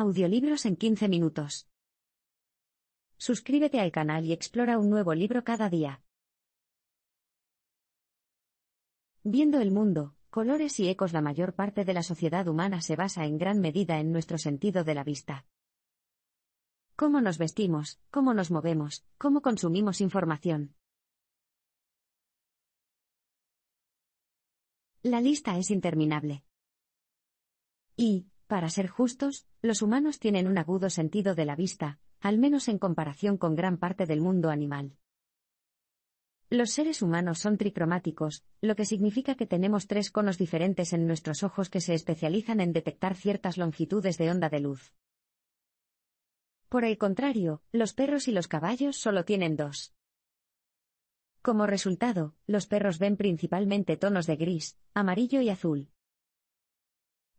Audiolibros en 15 minutos. Suscríbete al canal y explora un nuevo libro cada día. Viendo el mundo, colores y ecos La mayor parte de la sociedad humana se basa en gran medida en nuestro sentido de la vista. Cómo nos vestimos, cómo nos movemos, cómo consumimos información. La lista es interminable. Y, para ser justos, los humanos tienen un agudo sentido de la vista, al menos en comparación con gran parte del mundo animal. Los seres humanos son tricromáticos, lo que significa que tenemos tres conos diferentes en nuestros ojos que se especializan en detectar ciertas longitudes de onda de luz. Por el contrario, los perros y los caballos solo tienen dos. Como resultado, los perros ven principalmente tonos de gris, amarillo y azul,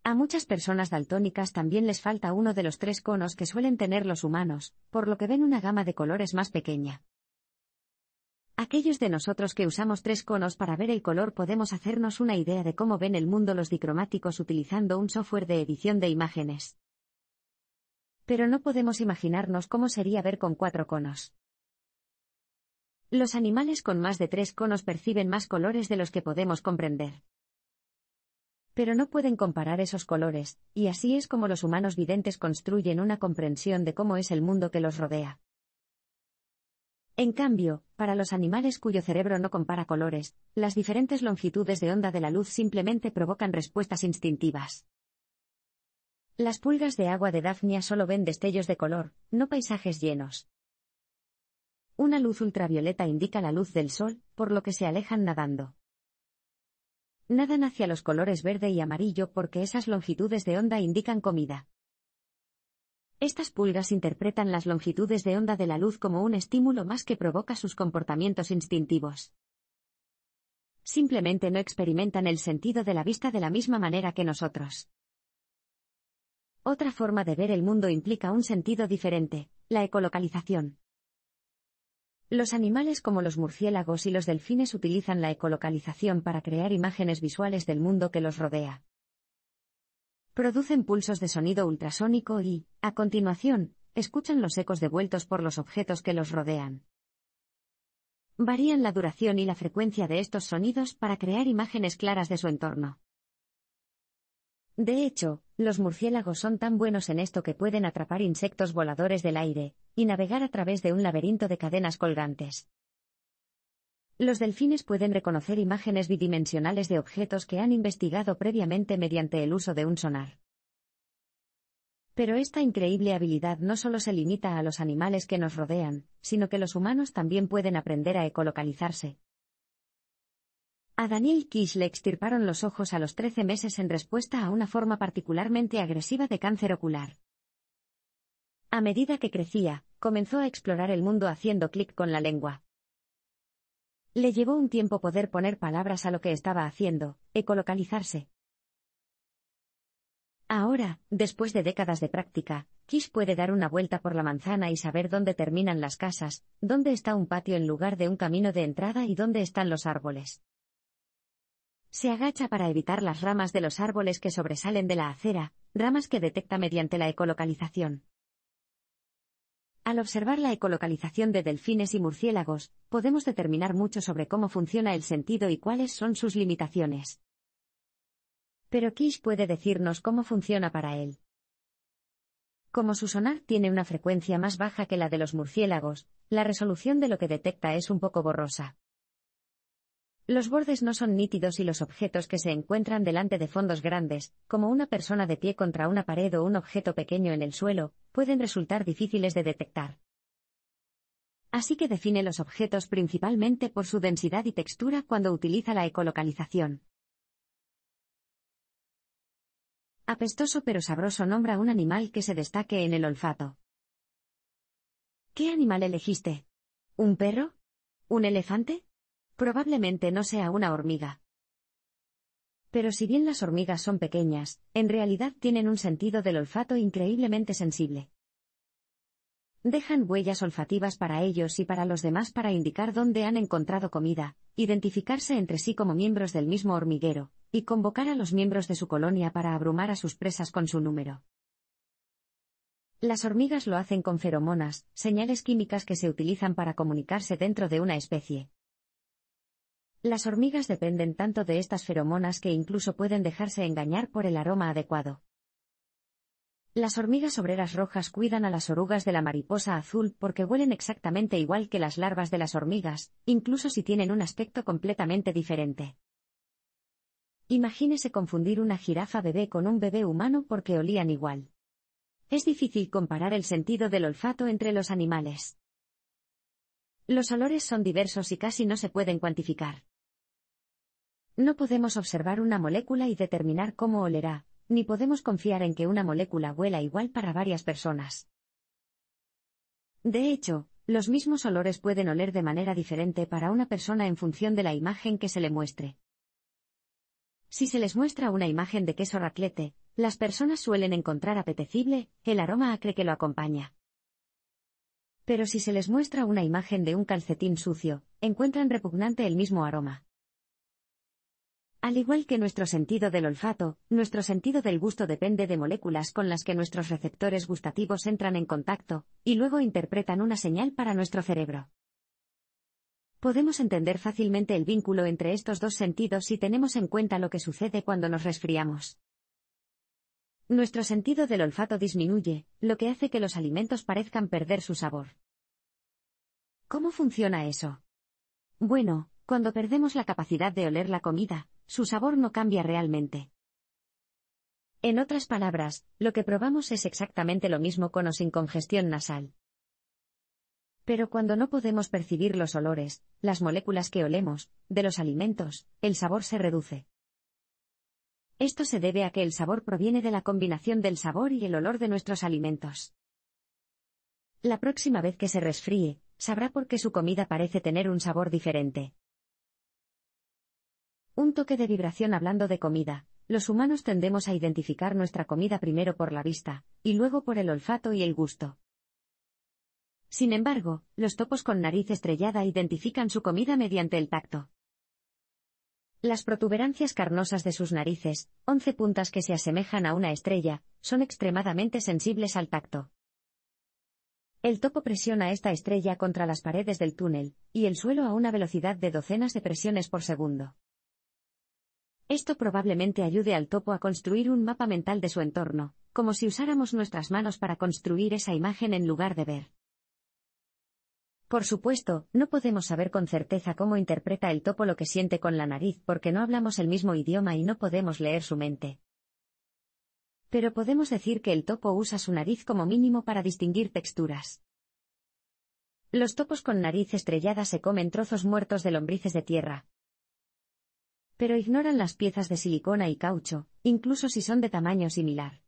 a muchas personas daltónicas también les falta uno de los tres conos que suelen tener los humanos, por lo que ven una gama de colores más pequeña. Aquellos de nosotros que usamos tres conos para ver el color podemos hacernos una idea de cómo ven el mundo los dicromáticos utilizando un software de edición de imágenes. Pero no podemos imaginarnos cómo sería ver con cuatro conos. Los animales con más de tres conos perciben más colores de los que podemos comprender. Pero no pueden comparar esos colores, y así es como los humanos videntes construyen una comprensión de cómo es el mundo que los rodea. En cambio, para los animales cuyo cerebro no compara colores, las diferentes longitudes de onda de la luz simplemente provocan respuestas instintivas. Las pulgas de agua de Daphnia solo ven destellos de color, no paisajes llenos. Una luz ultravioleta indica la luz del sol, por lo que se alejan nadando. Nadan hacia los colores verde y amarillo porque esas longitudes de onda indican comida. Estas pulgas interpretan las longitudes de onda de la luz como un estímulo más que provoca sus comportamientos instintivos. Simplemente no experimentan el sentido de la vista de la misma manera que nosotros. Otra forma de ver el mundo implica un sentido diferente, la ecolocalización. Los animales como los murciélagos y los delfines utilizan la ecolocalización para crear imágenes visuales del mundo que los rodea. Producen pulsos de sonido ultrasónico y, a continuación, escuchan los ecos devueltos por los objetos que los rodean. Varían la duración y la frecuencia de estos sonidos para crear imágenes claras de su entorno. De hecho, los murciélagos son tan buenos en esto que pueden atrapar insectos voladores del aire, y navegar a través de un laberinto de cadenas colgantes. Los delfines pueden reconocer imágenes bidimensionales de objetos que han investigado previamente mediante el uso de un sonar. Pero esta increíble habilidad no solo se limita a los animales que nos rodean, sino que los humanos también pueden aprender a ecolocalizarse. A Daniel Kish le extirparon los ojos a los 13 meses en respuesta a una forma particularmente agresiva de cáncer ocular. A medida que crecía, comenzó a explorar el mundo haciendo clic con la lengua. Le llevó un tiempo poder poner palabras a lo que estaba haciendo, ecolocalizarse. Ahora, después de décadas de práctica, Kish puede dar una vuelta por la manzana y saber dónde terminan las casas, dónde está un patio en lugar de un camino de entrada y dónde están los árboles. Se agacha para evitar las ramas de los árboles que sobresalen de la acera, ramas que detecta mediante la ecolocalización. Al observar la ecolocalización de delfines y murciélagos, podemos determinar mucho sobre cómo funciona el sentido y cuáles son sus limitaciones. Pero Kish puede decirnos cómo funciona para él. Como su sonar tiene una frecuencia más baja que la de los murciélagos, la resolución de lo que detecta es un poco borrosa. Los bordes no son nítidos y los objetos que se encuentran delante de fondos grandes, como una persona de pie contra una pared o un objeto pequeño en el suelo, pueden resultar difíciles de detectar. Así que define los objetos principalmente por su densidad y textura cuando utiliza la ecolocalización. Apestoso pero sabroso nombra un animal que se destaque en el olfato. ¿Qué animal elegiste? ¿Un perro? ¿Un elefante? probablemente no sea una hormiga. Pero si bien las hormigas son pequeñas, en realidad tienen un sentido del olfato increíblemente sensible. Dejan huellas olfativas para ellos y para los demás para indicar dónde han encontrado comida, identificarse entre sí como miembros del mismo hormiguero, y convocar a los miembros de su colonia para abrumar a sus presas con su número. Las hormigas lo hacen con feromonas, señales químicas que se utilizan para comunicarse dentro de una especie. Las hormigas dependen tanto de estas feromonas que incluso pueden dejarse engañar por el aroma adecuado. Las hormigas obreras rojas cuidan a las orugas de la mariposa azul porque huelen exactamente igual que las larvas de las hormigas, incluso si tienen un aspecto completamente diferente. Imagínese confundir una jirafa bebé con un bebé humano porque olían igual. Es difícil comparar el sentido del olfato entre los animales. Los olores son diversos y casi no se pueden cuantificar. No podemos observar una molécula y determinar cómo olerá, ni podemos confiar en que una molécula huela igual para varias personas. De hecho, los mismos olores pueden oler de manera diferente para una persona en función de la imagen que se le muestre. Si se les muestra una imagen de queso raclete, las personas suelen encontrar apetecible el aroma acre que lo acompaña. Pero si se les muestra una imagen de un calcetín sucio, encuentran repugnante el mismo aroma. Al igual que nuestro sentido del olfato, nuestro sentido del gusto depende de moléculas con las que nuestros receptores gustativos entran en contacto, y luego interpretan una señal para nuestro cerebro. Podemos entender fácilmente el vínculo entre estos dos sentidos si tenemos en cuenta lo que sucede cuando nos resfriamos. Nuestro sentido del olfato disminuye, lo que hace que los alimentos parezcan perder su sabor. ¿Cómo funciona eso? Bueno, cuando perdemos la capacidad de oler la comida, su sabor no cambia realmente. En otras palabras, lo que probamos es exactamente lo mismo con o sin congestión nasal. Pero cuando no podemos percibir los olores, las moléculas que olemos, de los alimentos, el sabor se reduce. Esto se debe a que el sabor proviene de la combinación del sabor y el olor de nuestros alimentos. La próxima vez que se resfríe, sabrá por qué su comida parece tener un sabor diferente. Un toque de vibración hablando de comida. Los humanos tendemos a identificar nuestra comida primero por la vista, y luego por el olfato y el gusto. Sin embargo, los topos con nariz estrellada identifican su comida mediante el tacto. Las protuberancias carnosas de sus narices, once puntas que se asemejan a una estrella, son extremadamente sensibles al tacto. El topo presiona esta estrella contra las paredes del túnel, y el suelo a una velocidad de docenas de presiones por segundo. Esto probablemente ayude al topo a construir un mapa mental de su entorno, como si usáramos nuestras manos para construir esa imagen en lugar de ver. Por supuesto, no podemos saber con certeza cómo interpreta el topo lo que siente con la nariz porque no hablamos el mismo idioma y no podemos leer su mente. Pero podemos decir que el topo usa su nariz como mínimo para distinguir texturas. Los topos con nariz estrellada se comen trozos muertos de lombrices de tierra, pero ignoran las piezas de silicona y caucho, incluso si son de tamaño similar.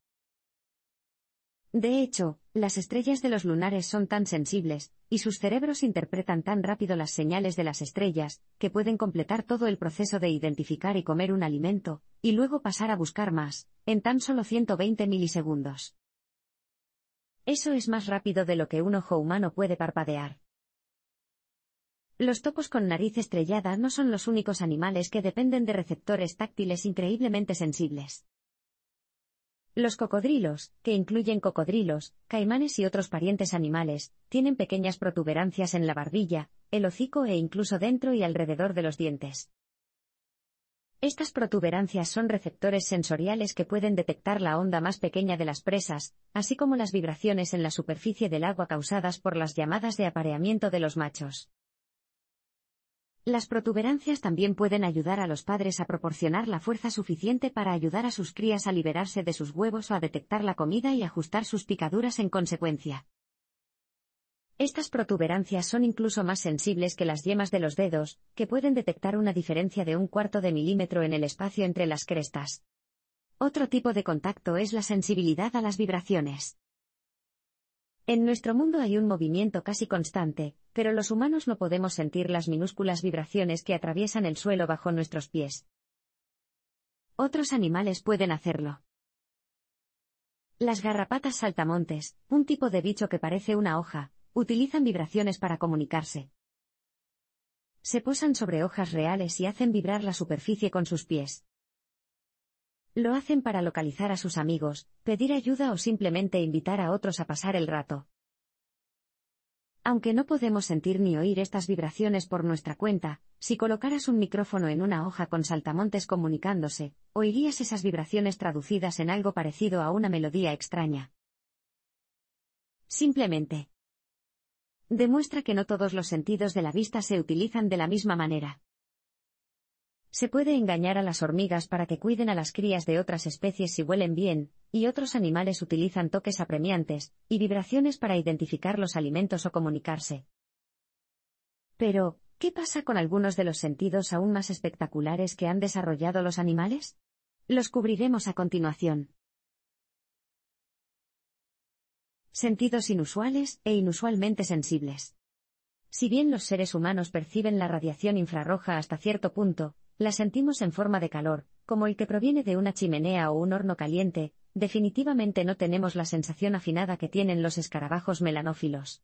De hecho, las estrellas de los lunares son tan sensibles, y sus cerebros interpretan tan rápido las señales de las estrellas, que pueden completar todo el proceso de identificar y comer un alimento, y luego pasar a buscar más, en tan solo 120 milisegundos. Eso es más rápido de lo que un ojo humano puede parpadear. Los topos con nariz estrellada no son los únicos animales que dependen de receptores táctiles increíblemente sensibles. Los cocodrilos, que incluyen cocodrilos, caimanes y otros parientes animales, tienen pequeñas protuberancias en la barbilla, el hocico e incluso dentro y alrededor de los dientes. Estas protuberancias son receptores sensoriales que pueden detectar la onda más pequeña de las presas, así como las vibraciones en la superficie del agua causadas por las llamadas de apareamiento de los machos. Las protuberancias también pueden ayudar a los padres a proporcionar la fuerza suficiente para ayudar a sus crías a liberarse de sus huevos o a detectar la comida y ajustar sus picaduras en consecuencia. Estas protuberancias son incluso más sensibles que las yemas de los dedos, que pueden detectar una diferencia de un cuarto de milímetro en el espacio entre las crestas. Otro tipo de contacto es la sensibilidad a las vibraciones. En nuestro mundo hay un movimiento casi constante, pero los humanos no podemos sentir las minúsculas vibraciones que atraviesan el suelo bajo nuestros pies. Otros animales pueden hacerlo. Las garrapatas saltamontes, un tipo de bicho que parece una hoja, utilizan vibraciones para comunicarse. Se posan sobre hojas reales y hacen vibrar la superficie con sus pies. Lo hacen para localizar a sus amigos, pedir ayuda o simplemente invitar a otros a pasar el rato. Aunque no podemos sentir ni oír estas vibraciones por nuestra cuenta, si colocaras un micrófono en una hoja con saltamontes comunicándose, oirías esas vibraciones traducidas en algo parecido a una melodía extraña. Simplemente. Demuestra que no todos los sentidos de la vista se utilizan de la misma manera. Se puede engañar a las hormigas para que cuiden a las crías de otras especies si huelen bien, y otros animales utilizan toques apremiantes, y vibraciones para identificar los alimentos o comunicarse. Pero, ¿qué pasa con algunos de los sentidos aún más espectaculares que han desarrollado los animales? Los cubriremos a continuación. Sentidos inusuales e inusualmente sensibles. Si bien los seres humanos perciben la radiación infrarroja hasta cierto punto, la sentimos en forma de calor, como el que proviene de una chimenea o un horno caliente, definitivamente no tenemos la sensación afinada que tienen los escarabajos melanófilos.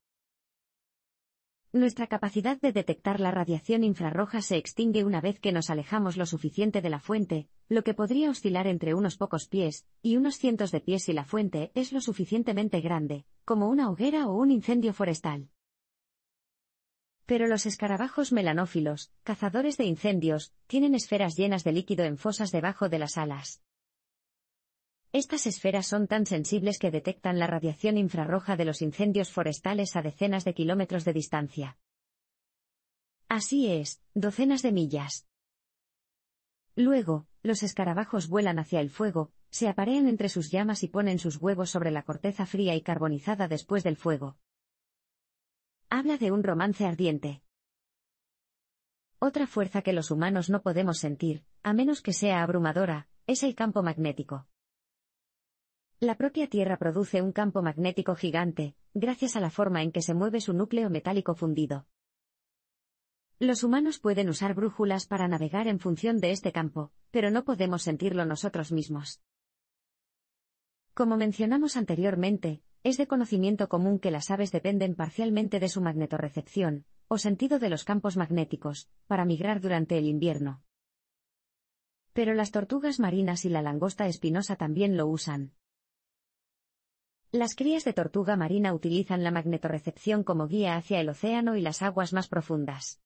Nuestra capacidad de detectar la radiación infrarroja se extingue una vez que nos alejamos lo suficiente de la fuente, lo que podría oscilar entre unos pocos pies y unos cientos de pies si la fuente es lo suficientemente grande, como una hoguera o un incendio forestal. Pero los escarabajos melanófilos, cazadores de incendios, tienen esferas llenas de líquido en fosas debajo de las alas. Estas esferas son tan sensibles que detectan la radiación infrarroja de los incendios forestales a decenas de kilómetros de distancia. Así es, docenas de millas. Luego, los escarabajos vuelan hacia el fuego, se aparean entre sus llamas y ponen sus huevos sobre la corteza fría y carbonizada después del fuego. Habla de un romance ardiente. Otra fuerza que los humanos no podemos sentir, a menos que sea abrumadora, es el campo magnético. La propia Tierra produce un campo magnético gigante, gracias a la forma en que se mueve su núcleo metálico fundido. Los humanos pueden usar brújulas para navegar en función de este campo, pero no podemos sentirlo nosotros mismos. Como mencionamos anteriormente, es de conocimiento común que las aves dependen parcialmente de su magnetorrecepción, o sentido de los campos magnéticos, para migrar durante el invierno. Pero las tortugas marinas y la langosta espinosa también lo usan. Las crías de tortuga marina utilizan la magnetorrecepción como guía hacia el océano y las aguas más profundas.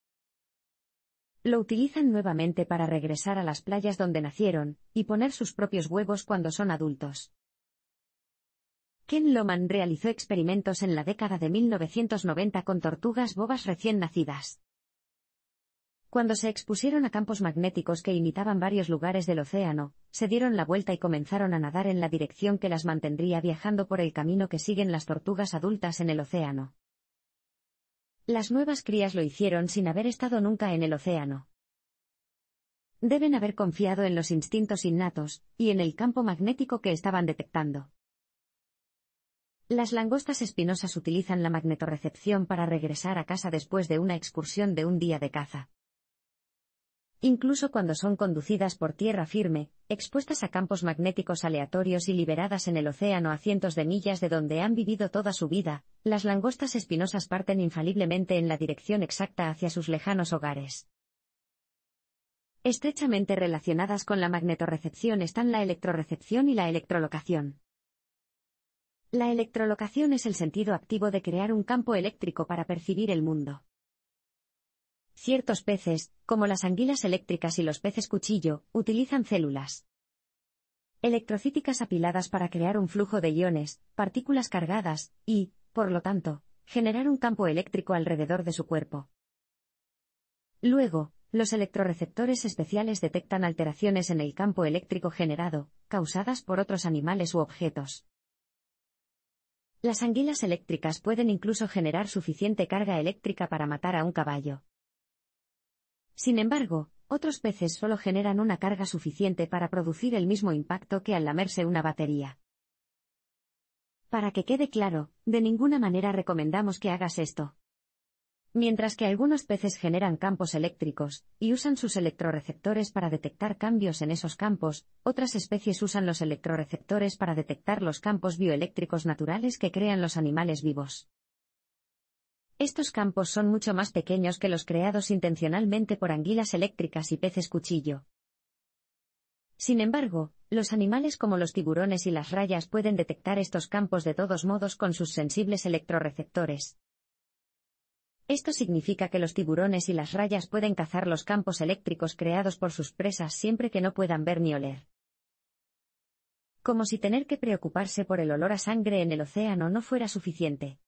Lo utilizan nuevamente para regresar a las playas donde nacieron, y poner sus propios huevos cuando son adultos. Ken Loman realizó experimentos en la década de 1990 con tortugas bobas recién nacidas. Cuando se expusieron a campos magnéticos que imitaban varios lugares del océano, se dieron la vuelta y comenzaron a nadar en la dirección que las mantendría viajando por el camino que siguen las tortugas adultas en el océano. Las nuevas crías lo hicieron sin haber estado nunca en el océano. Deben haber confiado en los instintos innatos, y en el campo magnético que estaban detectando. Las langostas espinosas utilizan la magnetorrecepción para regresar a casa después de una excursión de un día de caza. Incluso cuando son conducidas por tierra firme, expuestas a campos magnéticos aleatorios y liberadas en el océano a cientos de millas de donde han vivido toda su vida, las langostas espinosas parten infaliblemente en la dirección exacta hacia sus lejanos hogares. Estrechamente relacionadas con la magnetorrecepción están la electrorecepción y la electrolocación. La electrolocación es el sentido activo de crear un campo eléctrico para percibir el mundo. Ciertos peces, como las anguilas eléctricas y los peces cuchillo, utilizan células electrocíticas apiladas para crear un flujo de iones, partículas cargadas, y, por lo tanto, generar un campo eléctrico alrededor de su cuerpo. Luego, los electroreceptores especiales detectan alteraciones en el campo eléctrico generado, causadas por otros animales u objetos. Las anguilas eléctricas pueden incluso generar suficiente carga eléctrica para matar a un caballo. Sin embargo, otros peces solo generan una carga suficiente para producir el mismo impacto que al lamerse una batería. Para que quede claro, de ninguna manera recomendamos que hagas esto. Mientras que algunos peces generan campos eléctricos, y usan sus electroreceptores para detectar cambios en esos campos, otras especies usan los electroreceptores para detectar los campos bioeléctricos naturales que crean los animales vivos. Estos campos son mucho más pequeños que los creados intencionalmente por anguilas eléctricas y peces cuchillo. Sin embargo, los animales como los tiburones y las rayas pueden detectar estos campos de todos modos con sus sensibles electroreceptores. Esto significa que los tiburones y las rayas pueden cazar los campos eléctricos creados por sus presas siempre que no puedan ver ni oler. Como si tener que preocuparse por el olor a sangre en el océano no fuera suficiente.